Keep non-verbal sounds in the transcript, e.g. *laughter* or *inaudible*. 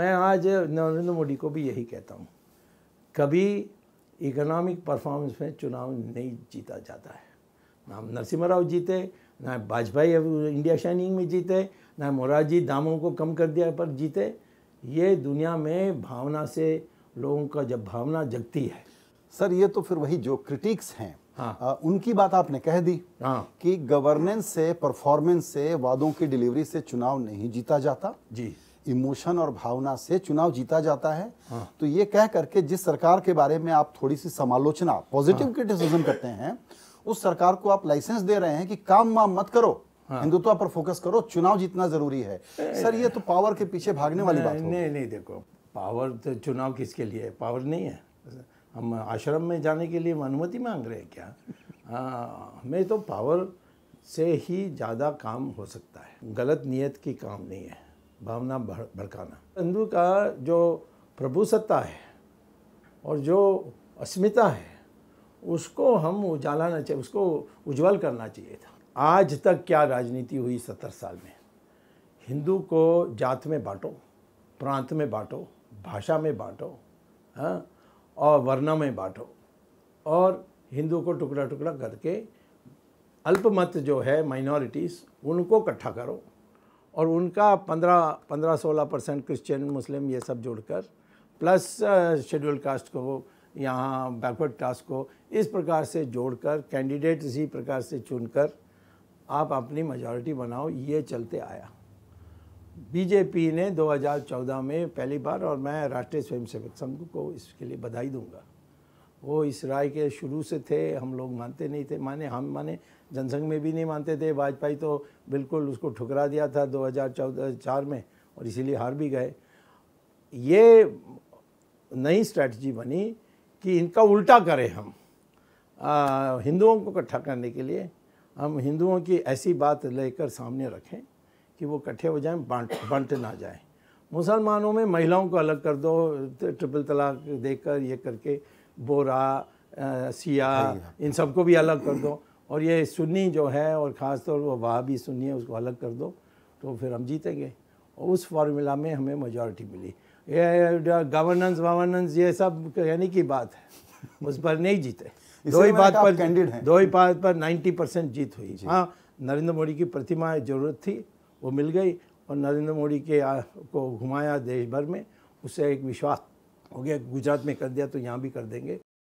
मैं आज नरेंद्र मोदी को भी यही कहता हूँ कभी इकोनॉमिक परफॉर्मेंस में चुनाव नहीं जीता जाता है ना हम नरसिम्हा राव जीते ना वाजपेयी इंडिया शाइनिंग में जीते ना मोरारजी दामों को कम कर दिया पर जीते ये दुनिया में भावना से लोगों का जब भावना जगती है सर ये तो फिर वही जो क्रिटिक्स हैं हाँ उनकी बात आपने कह दी हाँ कि गवर्नेंस से परफॉर्मेंस से वादों की डिलीवरी से चुनाव नहीं जीता जाता जी इमोशन और भावना से चुनाव जीता जाता है हाँ। तो ये कह करके जिस सरकार के बारे में आप थोड़ी सी समालोचना पॉजिटिव हाँ। क्रिटिसिज्म करते हैं उस सरकार को आप लाइसेंस दे रहे हैं कि काम वाम मत करो हाँ। हिंदुत्व पर फोकस करो चुनाव जीतना जरूरी है सर ये तो पावर के पीछे भागने वाली बात नहीं नहीं देखो पावर तो चुनाव किसके लिए है पावर नहीं है हम आश्रम में जाने के लिए अनुमति मांग रहे हैं क्या हमें हाँ, तो पावर से ही ज़्यादा काम हो सकता है गलत नीयत की काम नहीं है भावना भड़ भड़काना हिंदू का जो प्रभुसत्ता है और जो अस्मिता है उसको हम उजालाना चाहिए उसको उज्जवल करना चाहिए था आज तक क्या राजनीति हुई सत्तर साल में हिंदू को जात में बांटो प्रांत में बांटो भाषा में बांटो हाँ और वर्णा में बांटो और हिंदू को टुकड़ा टुकड़ा करके अल्पमत जो है माइनॉरिटीज़ उनको इकट्ठा करो और उनका पंद्रह पंद्रह सोलह परसेंट क्रिश्चियन मुस्लिम ये सब जोड़कर प्लस शेड्यूल कास्ट को यहाँ बैकवर्ड कास्ट को इस प्रकार से जोड़कर कैंडिडेट इसी प्रकार से चुनकर आप अपनी मेजॉरिटी बनाओ ये चलते आया बीजेपी ने 2014 में पहली बार और मैं राष्ट्रीय स्वयंसेवक संघ को इसके लिए बधाई दूंगा वो इस राय के शुरू से थे हम लोग मानते नहीं थे माने हम माने जनसंघ में भी नहीं मानते थे वाजपेयी तो बिल्कुल उसको ठुकरा दिया था 2014 चार में और इसीलिए हार भी गए ये नई स्ट्रैटी बनी कि इनका उल्टा करें हम हिंदुओं को इकट्ठा करने के लिए हम हिंदुओं की ऐसी बात लेकर सामने रखें कि वो इकट्ठे हो जाएं बांट बंट ना जाए मुसलमानों में महिलाओं को अलग कर दो ट्रिपल तलाक देकर ये करके बोरा सिया इन सबको भी अलग कर दो और ये सुन्नी जो है और ख़ास तौर वो वहाँ भी सुन्नी है उसको अलग कर दो तो फिर हम जीतेंगे और उस फार्मूला में हमें मेजॉरिटी मिली ये गवर्नेंस वावर्नेंस ये सब कहने की बात है उस पर नहीं जीते *laughs* दो ही बात पर दो ही बात पर नाइन्टी परसेंट जीत हुई हाँ नरेंद्र मोदी की प्रतिमा जरूरत थी वो मिल गई और नरेंद्र मोदी के को घुमाया देश भर में उससे एक विश्वास हो गया गुजरात में कर दिया तो यहाँ भी कर देंगे